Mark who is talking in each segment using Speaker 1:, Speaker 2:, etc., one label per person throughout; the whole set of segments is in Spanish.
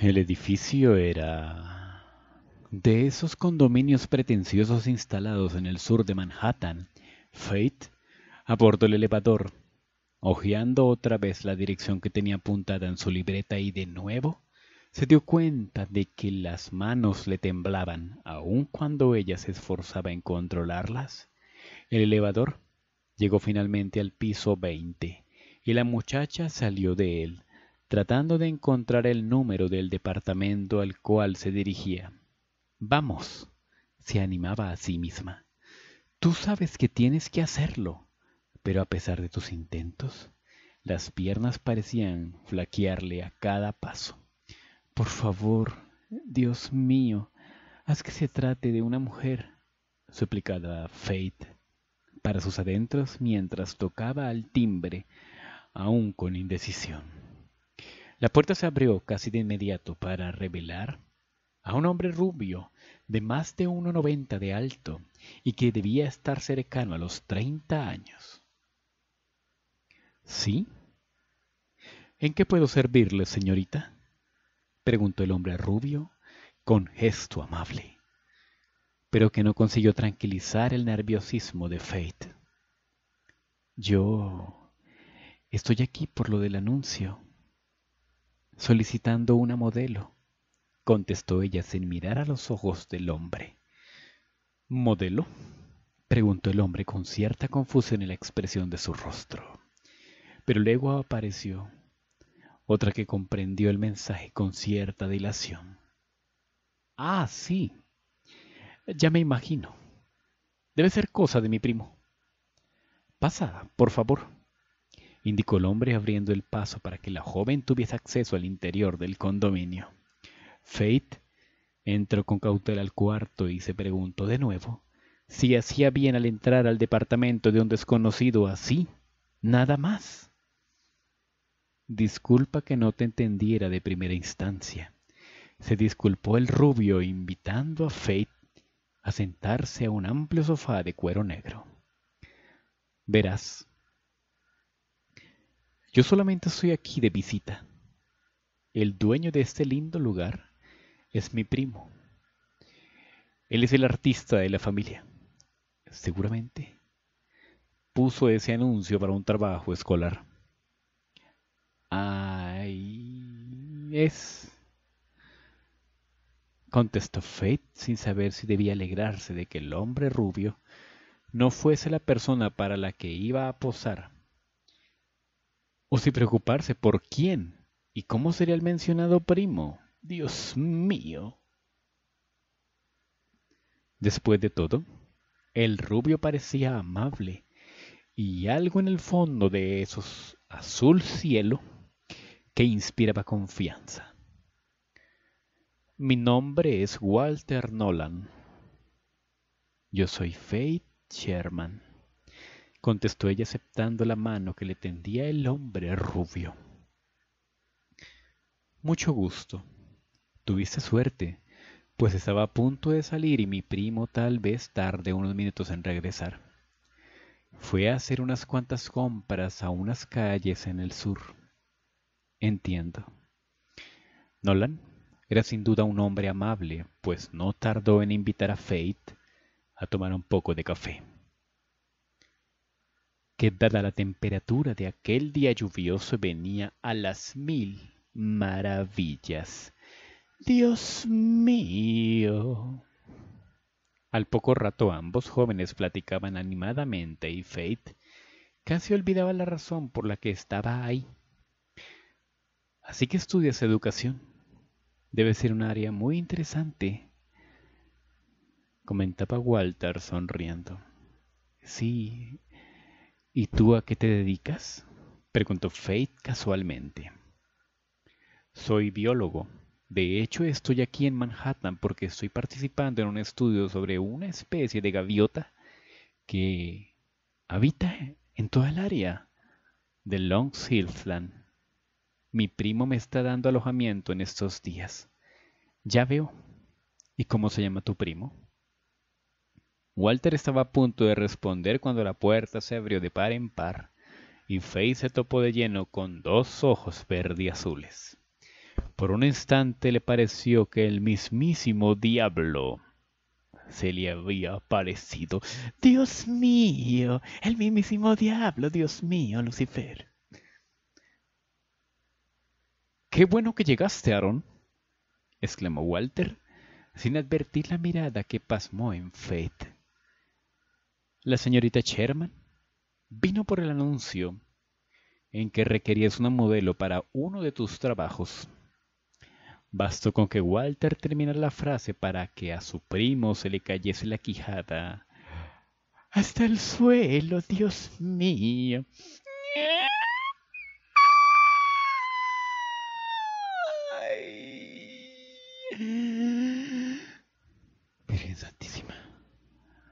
Speaker 1: El edificio era de esos condominios pretenciosos instalados en el sur de Manhattan. Fate abordó el elevador, hojeando otra vez la dirección que tenía apuntada en su libreta y de nuevo se dio cuenta de que las manos le temblaban aun cuando ella se esforzaba en controlarlas. El elevador llegó finalmente al piso veinte, y la muchacha salió de él, tratando de encontrar el número del departamento al cual se dirigía. Vamos, se animaba a sí misma. Tú sabes que tienes que hacerlo, pero a pesar de tus intentos, las piernas parecían flaquearle a cada paso. Por favor, Dios mío, haz que se trate de una mujer, suplicaba Faith para sus adentros mientras tocaba al timbre, aún con indecisión. La puerta se abrió casi de inmediato para revelar a un hombre rubio de más de 1,90 de alto y que debía estar cercano a los 30 años. ¿Sí? ¿En qué puedo servirle, señorita? preguntó el hombre rubio con gesto amable, pero que no consiguió tranquilizar el nerviosismo de Fate. Yo estoy aquí por lo del anuncio, solicitando una modelo, contestó ella sin mirar a los ojos del hombre. ¿Modelo? preguntó el hombre con cierta confusión en la expresión de su rostro. Pero luego apareció otra que comprendió el mensaje con cierta dilación. Ah, sí. Ya me imagino. Debe ser cosa de mi primo. Pasada, por favor, indicó el hombre abriendo el paso para que la joven tuviese acceso al interior del condominio. Faith entró con cautela al cuarto y se preguntó de nuevo si hacía bien al entrar al departamento de un desconocido así, nada más. Disculpa que no te entendiera de primera instancia. Se disculpó el rubio invitando a Faith a sentarse a un amplio sofá de cuero negro. Verás, yo solamente estoy aquí de visita. El dueño de este lindo lugar es mi primo. Él es el artista de la familia. Seguramente puso ese anuncio para un trabajo escolar. es... Contestó Faith sin saber si debía alegrarse de que el hombre rubio no fuese la persona para la que iba a posar, o si preocuparse por quién y cómo sería el mencionado primo. Dios mío. Después de todo, el rubio parecía amable y algo en el fondo de esos azul cielo que inspiraba confianza. Mi nombre es Walter Nolan. Yo soy Faith Sherman, contestó ella aceptando la mano que le tendía el hombre rubio. Mucho gusto. Tuviste suerte, pues estaba a punto de salir y mi primo tal vez tarde unos minutos en regresar. Fue a hacer unas cuantas compras a unas calles en el sur. Entiendo. Nolan era sin duda un hombre amable, pues no tardó en invitar a Faith a tomar un poco de café. Que dada la temperatura de aquel día lluvioso venía a las mil maravillas. Dios mío. Al poco rato ambos jóvenes platicaban animadamente y Faith casi olvidaba la razón por la que estaba ahí Así que estudias educación. Debe ser un área muy interesante, comentaba Walter sonriendo. Sí. ¿Y tú a qué te dedicas? preguntó Faith casualmente. Soy biólogo. De hecho, estoy aquí en Manhattan porque estoy participando en un estudio sobre una especie de gaviota que habita en toda el área de Long Island. Mi primo me está dando alojamiento en estos días. Ya veo. ¿Y cómo se llama tu primo? Walter estaba a punto de responder cuando la puerta se abrió de par en par y Faye se topó de lleno con dos ojos verde azules. Por un instante le pareció que el mismísimo diablo se le había aparecido. Dios mío, el mismísimo diablo, Dios mío, Lucifer. Qué bueno que llegaste, Aaron, exclamó Walter, sin advertir la mirada que pasmó en Faith. La señorita Sherman vino por el anuncio en que requerías una modelo para uno de tus trabajos. Bastó con que Walter terminara la frase para que a su primo se le cayese la quijada. Hasta el suelo, Dios mío.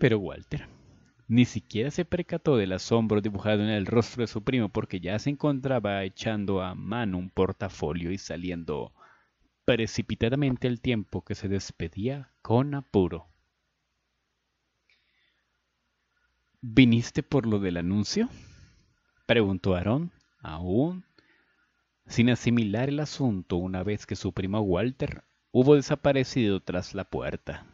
Speaker 1: Pero Walter ni siquiera se percató del asombro dibujado en el rostro de su primo porque ya se encontraba echando a mano un portafolio y saliendo precipitadamente al tiempo que se despedía con apuro. ¿Viniste por lo del anuncio? preguntó Aaron, aún sin asimilar el asunto una vez que su primo Walter hubo desaparecido tras la puerta.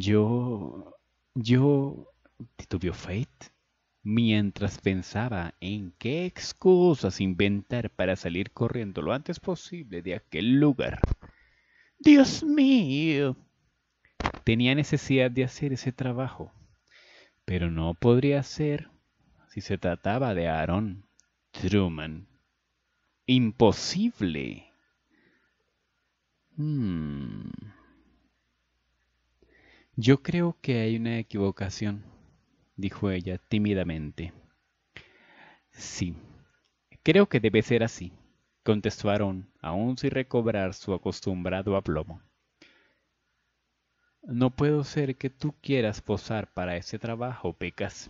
Speaker 1: Yo, yo, titubió Fate, mientras pensaba en qué excusas inventar para salir corriendo lo antes posible de aquel lugar. Dios mío. Tenía necesidad de hacer ese trabajo, pero no podría hacer si se trataba de Aaron Truman. Imposible. Hmm. Yo creo que hay una equivocación, dijo ella tímidamente. Sí, creo que debe ser así, contestó Aarón, aún sin recobrar su acostumbrado aplomo. No puedo ser que tú quieras posar para ese trabajo, Pecas.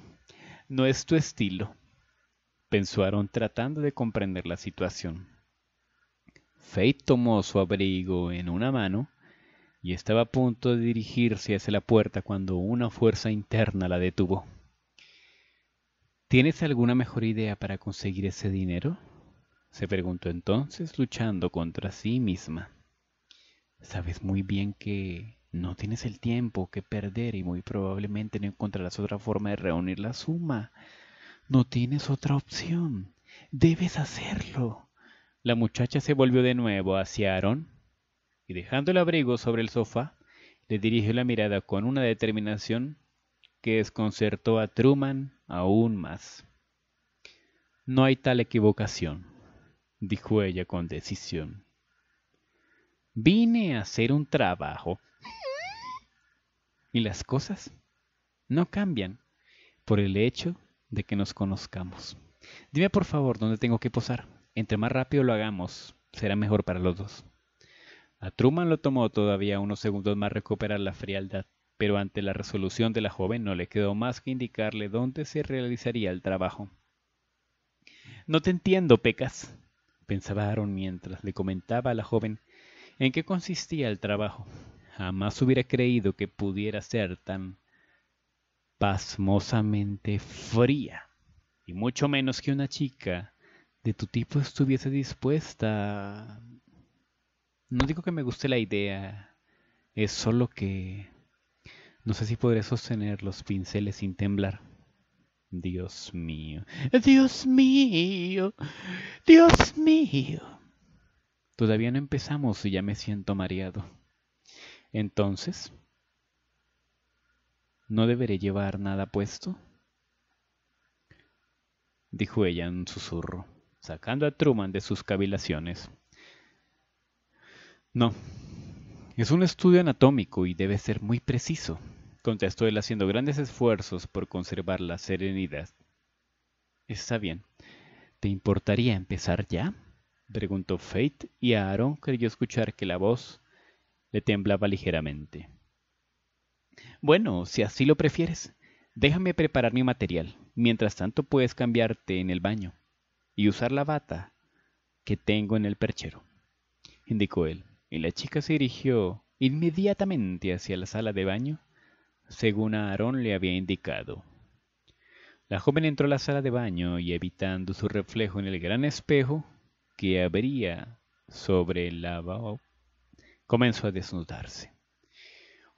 Speaker 1: No es tu estilo, pensó Aarón tratando de comprender la situación. Fay tomó su abrigo en una mano y estaba a punto de dirigirse hacia la puerta cuando una fuerza interna la detuvo. ¿Tienes alguna mejor idea para conseguir ese dinero? se preguntó entonces, luchando contra sí misma. Sabes muy bien que no tienes el tiempo que perder y muy probablemente no encontrarás otra forma de reunir la suma. No tienes otra opción. Debes hacerlo. La muchacha se volvió de nuevo hacia Aaron y dejando el abrigo sobre el sofá, le dirigió la mirada con una determinación que desconcertó a Truman aún más. No hay tal equivocación, dijo ella con decisión. Vine a hacer un trabajo. Y las cosas no cambian por el hecho de que nos conozcamos. Dime por favor dónde tengo que posar. Entre más rápido lo hagamos, será mejor para los dos. A Truman lo tomó todavía unos segundos más recuperar la frialdad, pero ante la resolución de la joven no le quedó más que indicarle dónde se realizaría el trabajo. No te entiendo, Pecas, pensaba Aaron mientras le comentaba a la joven en qué consistía el trabajo. Jamás hubiera creído que pudiera ser tan pasmosamente fría, y mucho menos que una chica de tu tipo estuviese dispuesta a... No digo que me guste la idea, es solo que no sé si podré sostener los pinceles sin temblar. Dios mío, Dios mío, Dios mío. Todavía no empezamos y ya me siento mareado. Entonces, ¿no deberé llevar nada puesto? Dijo ella en un susurro, sacando a Truman de sus cavilaciones. No. Es un estudio anatómico y debe ser muy preciso, contestó él haciendo grandes esfuerzos por conservar la serenidad. Está bien. ¿Te importaría empezar ya? preguntó Fate y Aaron creyó escuchar que la voz le temblaba ligeramente. Bueno, si así lo prefieres, déjame preparar mi material. Mientras tanto puedes cambiarte en el baño y usar la bata que tengo en el perchero, indicó él y la chica se dirigió inmediatamente hacia la sala de baño, según Aarón le había indicado. La joven entró a la sala de baño y evitando su reflejo en el gran espejo que abría sobre el lavabo, comenzó a desnudarse.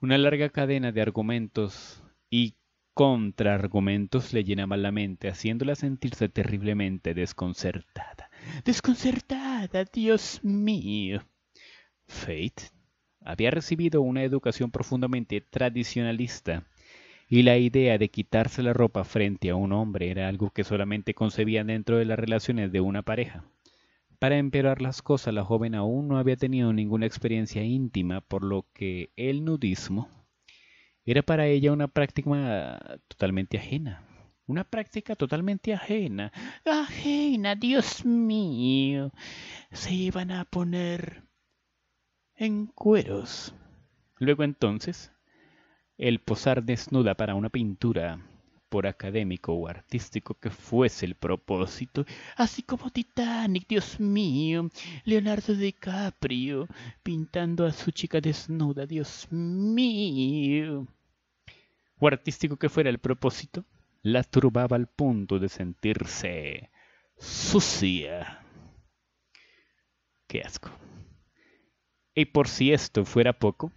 Speaker 1: Una larga cadena de argumentos y contraargumentos le llenaba la mente, haciéndola sentirse terriblemente desconcertada. Desconcertada, Dios mío. Fate había recibido una educación profundamente tradicionalista y la idea de quitarse la ropa frente a un hombre era algo que solamente concebían dentro de las relaciones de una pareja. Para empeorar las cosas, la joven aún no había tenido ninguna experiencia íntima, por lo que el nudismo era para ella una práctica totalmente ajena. Una práctica totalmente ajena. Ajena, Dios mío. Se iban a poner en cueros. Luego entonces, el posar desnuda para una pintura, por académico o artístico que fuese el propósito, así como Titanic, Dios mío, Leonardo DiCaprio, pintando a su chica desnuda, Dios mío. O artístico que fuera el propósito, la turbaba al punto de sentirse sucia. Qué asco. Y por si esto fuera poco,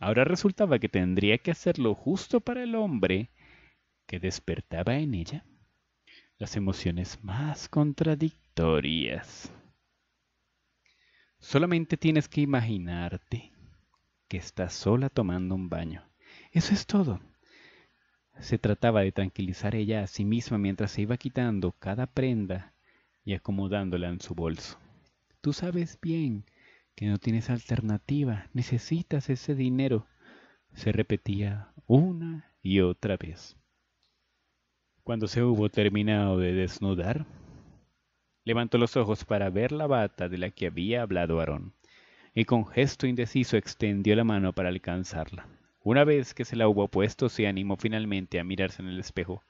Speaker 1: ahora resultaba que tendría que hacer lo justo para el hombre que despertaba en ella las emociones más contradictorias. Solamente tienes que imaginarte que estás sola tomando un baño. Eso es todo. Se trataba de tranquilizar ella a sí misma mientras se iba quitando cada prenda y acomodándola en su bolso. Tú sabes bien que no tienes alternativa, necesitas ese dinero, se repetía una y otra vez. Cuando se hubo terminado de desnudar, levantó los ojos para ver la bata de la que había hablado Aarón, y con gesto indeciso extendió la mano para alcanzarla. Una vez que se la hubo puesto, se animó finalmente a mirarse en el espejo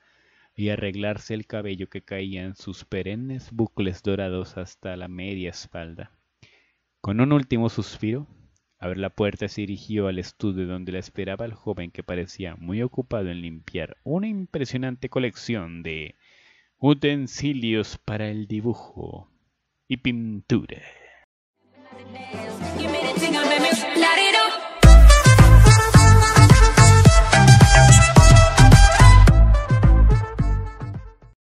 Speaker 1: y arreglarse el cabello que caía en sus perennes bucles dorados hasta la media espalda. Con un último suspiro, abrió la puerta y se dirigió al estudio donde la esperaba el joven que parecía muy ocupado en limpiar una impresionante colección de utensilios para el dibujo y pintura.